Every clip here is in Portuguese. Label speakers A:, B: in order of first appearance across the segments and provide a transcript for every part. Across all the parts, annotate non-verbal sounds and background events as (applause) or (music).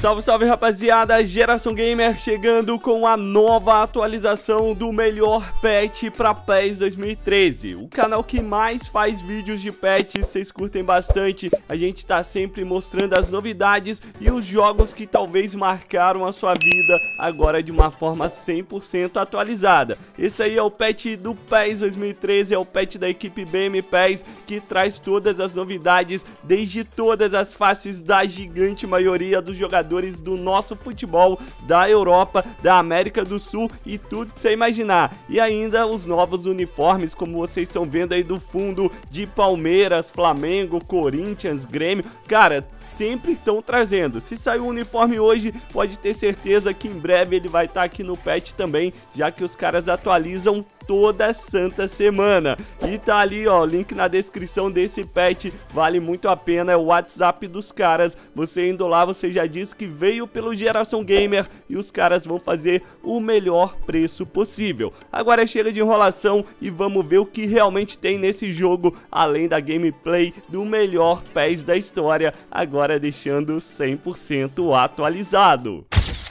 A: Salve, salve rapaziada, Geração Gamer chegando com a nova atualização do melhor pet para PES 2013 O canal que mais faz vídeos de pets, vocês curtem bastante A gente tá sempre mostrando as novidades e os jogos que talvez marcaram a sua vida Agora de uma forma 100% atualizada Esse aí é o pet do PES 2013, é o pet da equipe BM PES Que traz todas as novidades, desde todas as faces da gigante maioria dos jogadores jogadores do nosso futebol da Europa, da América do Sul e tudo que você imaginar. E ainda os novos uniformes, como vocês estão vendo aí do fundo, de Palmeiras, Flamengo, Corinthians, Grêmio. Cara, sempre estão trazendo. Se saiu um uniforme hoje, pode ter certeza que em breve ele vai estar tá aqui no patch também, já que os caras atualizam toda santa semana. E tá ali, ó, link na descrição desse pet, vale muito a pena, é o WhatsApp dos caras. Você indo lá, você já disse que veio pelo Geração Gamer e os caras vão fazer o melhor preço possível. Agora chega de enrolação e vamos ver o que realmente tem nesse jogo, além da gameplay do melhor PES da história, agora deixando 100% atualizado.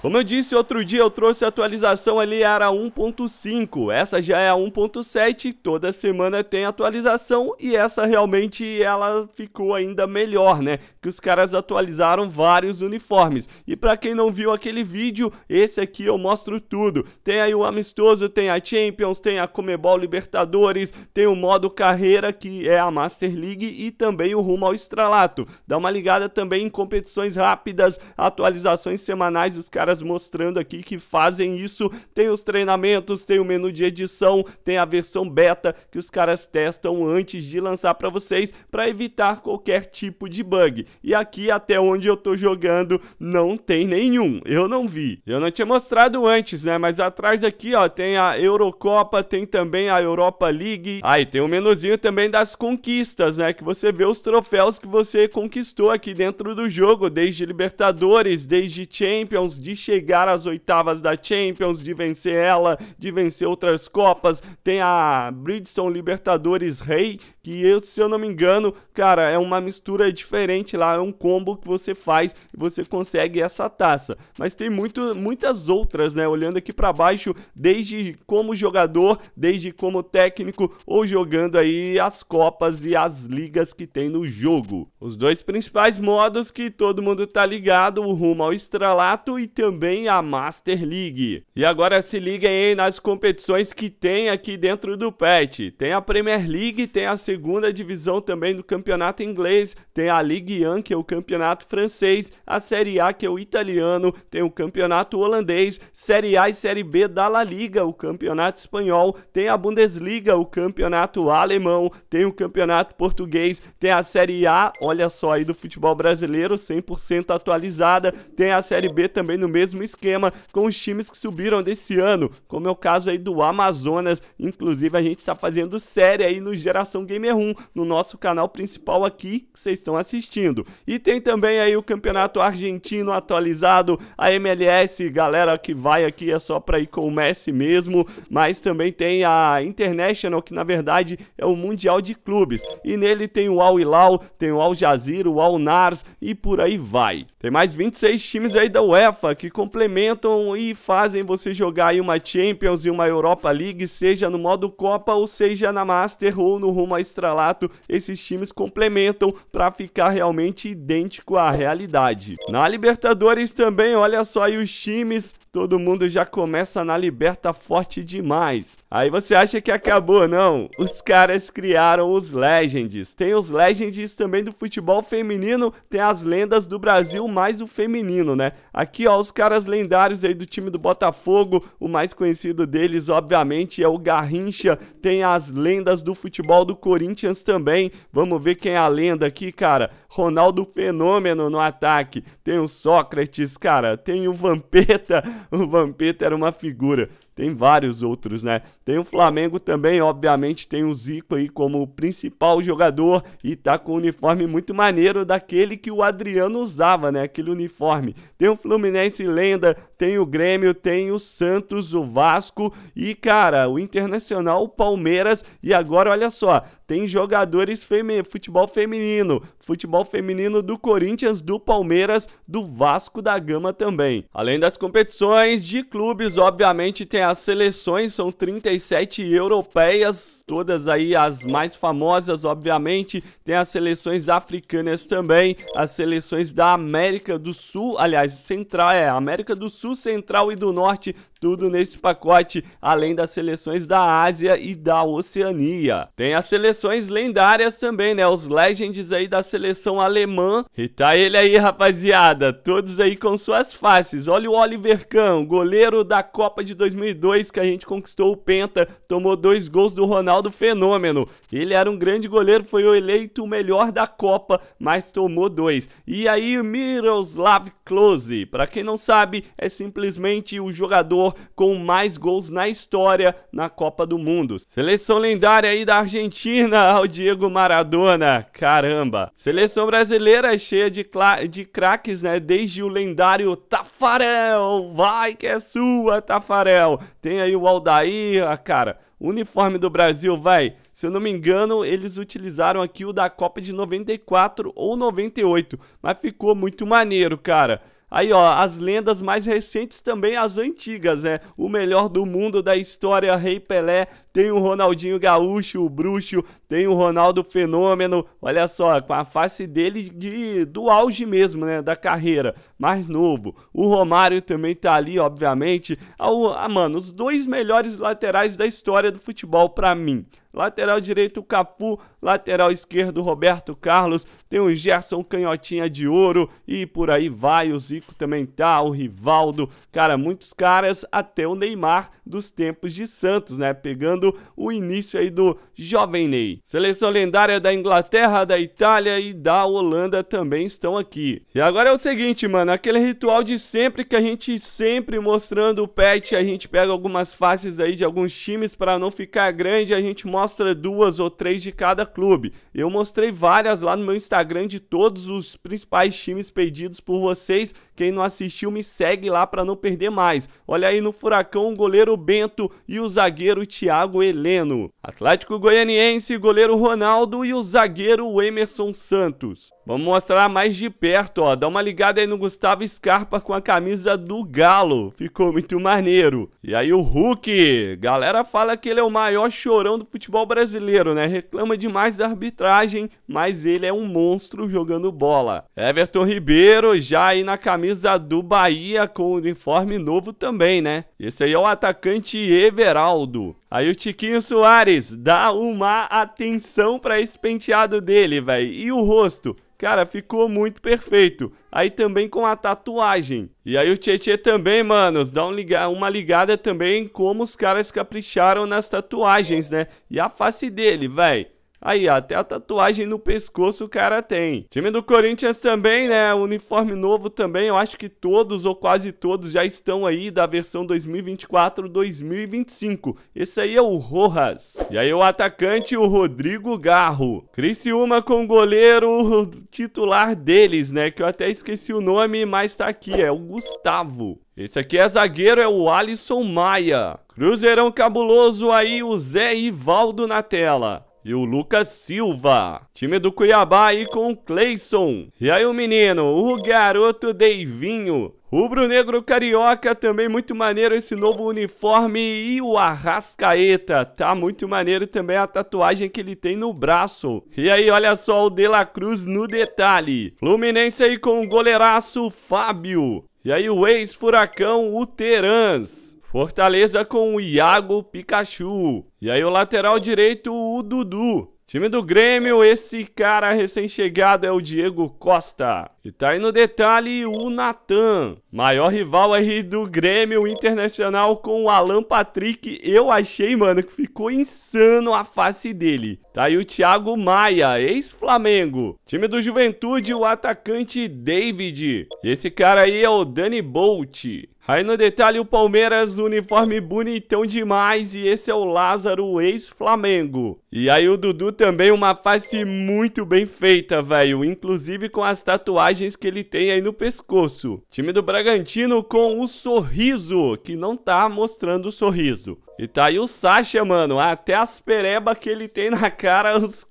A: Como eu disse, outro dia eu trouxe a atualização ali, era 1.5, essa já é a 1.7, toda semana tem atualização e essa realmente ela ficou ainda melhor, né? Que os caras atualizaram vários uniformes. E para quem não viu aquele vídeo, esse aqui eu mostro tudo. Tem aí o Amistoso, tem a Champions, tem a Comebol Libertadores, tem o modo carreira que é a Master League e também o rumo ao estralato. Dá uma ligada também em competições rápidas, atualizações semanais, os caras caras mostrando aqui que fazem isso. Tem os treinamentos, tem o menu de edição, tem a versão beta que os caras testam antes de lançar para vocês para evitar qualquer tipo de bug. E aqui até onde eu tô jogando não tem nenhum. Eu não vi. Eu não tinha mostrado antes, né? Mas atrás aqui, ó, tem a Eurocopa, tem também a Europa League. Aí ah, tem o um menuzinho também das conquistas, né? Que você vê os troféus que você conquistou aqui dentro do jogo, desde Libertadores, desde Champions, de chegar às oitavas da Champions, de vencer ela, de vencer outras Copas. Tem a Bridgestone Libertadores Rei, que eu, se eu não me engano, cara, é uma mistura diferente lá, é um combo que você faz e você consegue essa taça. Mas tem muito, muitas outras, né? Olhando aqui para baixo, desde como jogador, desde como técnico ou jogando aí as copas e as ligas que tem no jogo. Os dois principais modos que todo mundo tá ligado, o rumo ao estralato e também a Master League. E agora se liguem aí nas competições que tem aqui dentro do patch. Tem a Premier League, tem a segunda segunda divisão também do campeonato inglês, tem a Ligue 1, que é o campeonato francês, a Série A, que é o italiano, tem o campeonato holandês, Série A e Série B da La Liga, o campeonato espanhol, tem a Bundesliga, o campeonato alemão, tem o campeonato português, tem a Série A, olha só aí do futebol brasileiro, 100% atualizada, tem a Série B também no mesmo esquema, com os times que subiram desse ano, como é o caso aí do Amazonas, inclusive a gente está fazendo série aí no Geração Game Gamer 1 no nosso canal principal aqui que vocês estão assistindo. E tem também aí o Campeonato Argentino atualizado, a MLS, galera que vai aqui é só para ir com o Messi mesmo, mas também tem a International, que na verdade é o Mundial de Clubes. E nele tem o Al Hilal, tem o Al Jazeera, o Al Nars e por aí vai. Tem mais 26 times aí da UEFA que complementam e fazem você jogar aí uma Champions e uma Europa League, seja no modo Copa ou seja na Master ou no rumo às estralato, esses times complementam para ficar realmente idêntico à realidade. Na Libertadores também, olha só aí os times, todo mundo já começa na Liberta forte demais. Aí você acha que acabou, não? Os caras criaram os Legends. Tem os Legends também do futebol feminino, tem as lendas do Brasil mais o feminino, né? Aqui, ó, os caras lendários aí do time do Botafogo, o mais conhecido deles, obviamente, é o Garrincha. Tem as lendas do futebol do Corinthians, Corinthians também. Vamos ver quem é a lenda aqui, cara. Ronaldo Fenômeno no ataque. Tem o Sócrates, cara. Tem o Vampeta. (laughs) O Vampeta era uma figura. Tem vários outros, né? Tem o Flamengo também, obviamente, tem o Zico aí como principal jogador e tá com um uniforme muito maneiro daquele que o Adriano usava, né? Aquele uniforme. Tem o Fluminense lenda, tem o Grêmio, tem o Santos, o Vasco e, cara, o Internacional, o Palmeiras e agora, olha só, tem jogadores femi futebol feminino, futebol feminino do Corinthians, do Palmeiras, do Vasco da Gama também. Além das competições de clubes, obviamente, tem as seleções, são 36 seleções europeias, todas aí as mais famosas, obviamente. Tem as seleções africanas também, as seleções da América do Sul, aliás, Central, é, América do Sul, Central e do Norte, tudo nesse pacote, além das seleções da Ásia e da Oceania. Tem as seleções lendárias também, né? Os legends aí da seleção alemã. E tá ele aí, rapaziada, todos aí com suas faces. Olha o Oliver Kahn, goleiro da Copa de 2002 que a gente conquistou o penta 90, tomou dois gols do Ronaldo Fenômeno. Ele era um grande goleiro, foi eleito o melhor da Copa, mas tomou dois. E aí, Miroslav Klose, para quem não sabe, é simplesmente o jogador com mais gols na história na Copa do Mundo. Seleção lendária aí da Argentina, (laughs) o Diego Maradona, caramba. Seleção brasileira é cheia de, de craques, né? Desde o lendário Tafarel, vai que é sua, Tafarel. Tem aí o Aldair, a cara. O uniforme do Brasil, vai. Se eu não me engano, eles utilizaram aqui o da Copa de 94 ou 98. Mas ficou muito maneiro, cara. Aí, ó, as lendas mais recentes também as antigas, né? O melhor do mundo da história, Rei Pelé, tem o Ronaldinho Gaúcho, o Bruxo, tem o Ronaldo Fenômeno, olha só, com a face dele de, do auge mesmo, né, da carreira, mais novo. O Romário também tá ali, obviamente. Ah, ah mano, os dois melhores laterais da história do futebol para mim. Lateral direito, Cafu. Lateral esquerdo, Roberto Carlos. Tem o Gerson Canhotinha de Ouro. E por aí vai. O Zico também tá. O Rivaldo. Cara, muitos caras. Até o Neymar dos tempos de Santos, né? Pegando o início aí do Jovem Ney. Seleção lendária da Inglaterra, da Itália e da Holanda também estão aqui. E agora é o seguinte, mano, aquele ritual de sempre que a gente sempre mostrando o pet, a gente pega algumas faces aí de alguns times para não ficar grande, a gente mostra duas ou três de cada clube. Eu mostrei várias lá no meu Instagram de todos os principais times pedidos por vocês. Quem não assistiu me segue lá para não perder mais. Olha aí no Furacão o goleiro Bento e o zagueiro Thiago Thiago Heleno, Atlético Goianiense, goleiro Ronaldo e o zagueiro Emerson Santos. Vamos mostrar mais de perto, ó. Dá uma ligada aí no Gustavo Scarpa com a camisa do Galo. Ficou muito maneiro. E aí o Hulk. Galera fala que ele é o maior chorão do futebol brasileiro, né? Reclama demais da arbitragem, mas ele é um monstro jogando bola. Everton Ribeiro já aí na camisa do Bahia com o uniforme novo também, né? Esse aí é o atacante Everaldo. Aí o Tiquinho Soares dá uma atenção para esse penteado dele, velho. E o rosto? Cara, ficou muito perfeito. Aí também com a tatuagem. E aí o Tietê também, mano, dá um liga uma ligada também como os caras capricharam nas tatuagens, né? E a face dele, velho. Aí, até a tatuagem no pescoço o cara tem. Time do Corinthians também, né? Uniforme novo também. Eu acho que todos ou quase todos já estão aí da versão 2024-2025. Esse aí é o Rojas. E aí o atacante, o Rodrigo Garro. Criciúma com goleiro titular deles, né? Que eu até esqueci o nome, mas tá aqui. É o Gustavo. Esse aqui é zagueiro, é o Alisson Maia. Cruzeirão cabuloso aí, o Zé Ivaldo na tela. E o Lucas Silva. Time do Cuiabá aí com o Cleison. E aí o menino, o garoto Deivinho. Rubro-negro carioca, também muito maneiro esse novo uniforme e o Arrascaeta, tá muito maneiro também a tatuagem que ele tem no braço. E aí, olha só o De La Cruz no detalhe. Fluminense aí com o goleiraço Fábio. E aí o ex-furacão, o Terans. Fortaleza com o Iago Pikachu. E aí o lateral direito, o Dudu. Time do Grêmio, esse cara recém-chegado é o Diego Costa. E tá aí no detalhe o Natan, maior rival aí do Grêmio Internacional com o Alan Patrick. Eu achei, mano, que ficou insano a face dele. Tá aí o Thiago Maia, ex-Flamengo. Time do Juventude, o atacante David. Esse cara aí é o Dani Bolt. Aí no detalhe o Palmeiras, uniforme bonitão demais e esse é o Lázaro, ex-Flamengo. E aí o Dudu também, uma face muito bem feita, velho, inclusive com as tatuagens tatuagens que ele tem aí no pescoço. Time do Bragantino com o sorriso, que não tá mostrando o sorriso. E tá aí o Sasha, mano. Até as perebas que ele tem na cara, (laughs) os,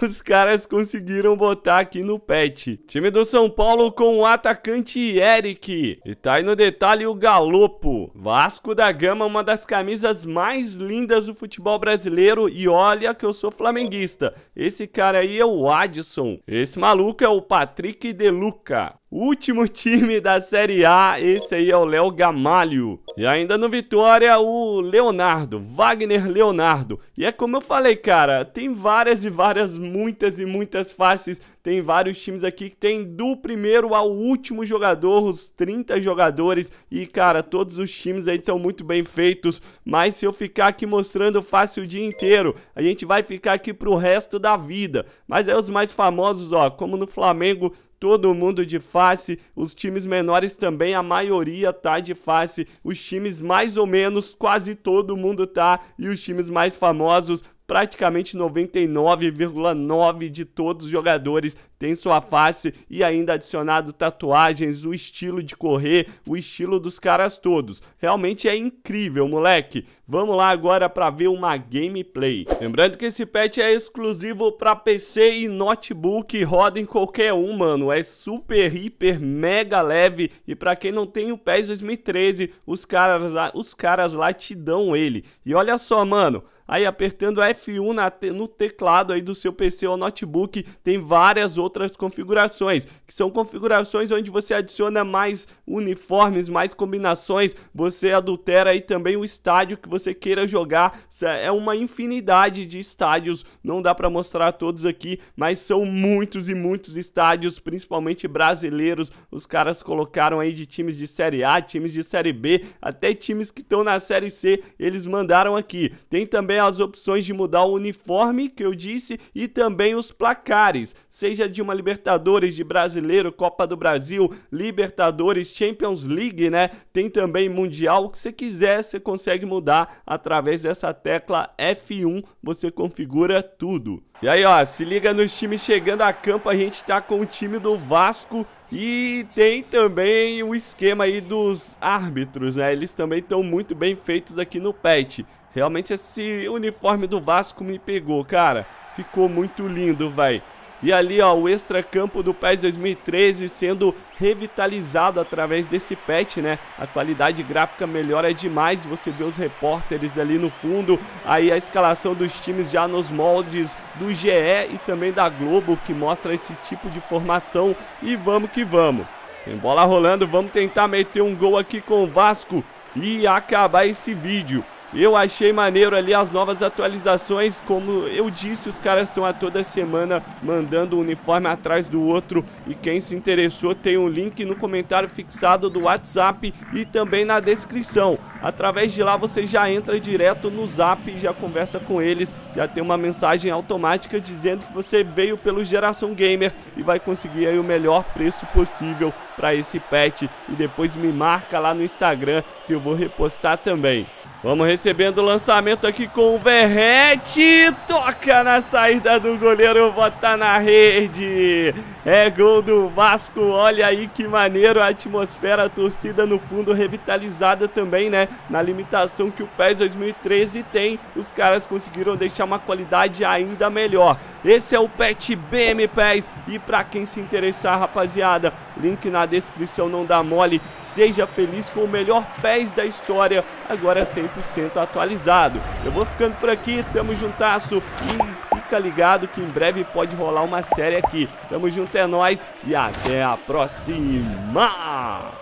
A: os caras conseguiram botar aqui no pet. Time do São Paulo com o atacante Eric. E tá aí no detalhe o Galopo. Vasco da Gama, uma das camisas mais lindas do futebol brasileiro. E olha que eu sou flamenguista. Esse cara aí é o Adson. Esse maluco é o Patrick De Luca. Último time da Série A, esse aí é o Léo Gamalho. E ainda no Vitória, o Leonardo, Wagner Leonardo. E é como eu falei, cara, tem várias e várias, muitas e muitas faces tem vários times aqui que tem do primeiro ao último jogador, os 30 jogadores. E, cara, todos os times aí estão muito bem feitos. Mas se eu ficar aqui mostrando, fácil o dia inteiro. A gente vai ficar aqui pro resto da vida. Mas aí é os mais famosos, ó, como no Flamengo, todo mundo de face, os times menores também, a maioria tá de face, os times mais ou menos, quase todo mundo tá, e os times mais famosos, praticamente 99,9% de todos os jogadores tem sua face e ainda adicionado tatuagens, o estilo de correr, o estilo dos caras todos. Realmente é incrível, moleque. Vamos lá agora para ver uma gameplay. Lembrando que esse patch é exclusivo para PC e notebook, roda em qualquer um, mano. É super, hiper, mega leve e para quem não tem o PES 2013, os caras lá, os caras lá te dão ele. E olha só, mano, aí apertando F1 na, no teclado aí do seu PC ou notebook, tem várias outras configurações, que são configurações onde você adiciona mais uniformes, mais combinações, você adultera aí também o estádio que você queira jogar, é uma infinidade de estádios, não dá para mostrar todos aqui, mas são muitos e muitos estádios, principalmente brasileiros, os caras colocaram aí de times de Série A, times de Série B, até times que estão na Série C, eles mandaram aqui. Tem também as opções de mudar o uniforme que eu disse e também os placares, seja de uma Libertadores, de Brasileiro, Copa do Brasil, Libertadores, Champions League, né? Tem também Mundial, o que você quiser, você consegue mudar através dessa tecla F1, você configura tudo. E aí, ó, se liga nos times chegando a campo, a gente tá com o time do Vasco e tem também o esquema aí dos árbitros, né? Eles também estão muito bem feitos aqui no PET. Realmente esse uniforme do Vasco me pegou, cara. Ficou muito lindo, vai. E ali, ó, o Extra Campo do PES 2013 sendo revitalizado através desse patch, né? A qualidade gráfica melhora demais, você vê os repórteres ali no fundo, aí a escalação dos times já nos moldes do GE e também da Globo, que mostra esse tipo de formação. E vamos que vamos. Tem bola rolando, vamos tentar meter um gol aqui com o Vasco e acabar esse vídeo. Eu achei maneiro ali as novas atualizações, como eu disse, os caras estão a toda semana mandando um uniforme atrás do outro e quem se interessou tem um link no comentário fixado do WhatsApp e também na descrição. Através de lá você já entra direto no Zap e já conversa com eles, já tem uma mensagem automática dizendo que você veio pelo Geração Gamer e vai conseguir aí o melhor preço possível para esse pet e depois me marca lá no Instagram que eu vou repostar também. Vamos recebendo o lançamento aqui com o Verrete. Toca na saída do goleiro, bota na rede. É gol do Vasco. Olha aí que maneiro a atmosfera, a torcida no fundo revitalizada também, né? Na limitação que o PES 2013 tem, os caras conseguiram deixar uma qualidade ainda melhor. Esse é o Pet BM PES e para quem se interessar, rapaziada, Link na descrição, não dá mole. Seja feliz com o melhor pés da história, agora 100% atualizado. Eu vou ficando por aqui, tamo juntasso e fica ligado que em breve pode rolar uma série aqui. Tamo junto é nóis e até a próxima!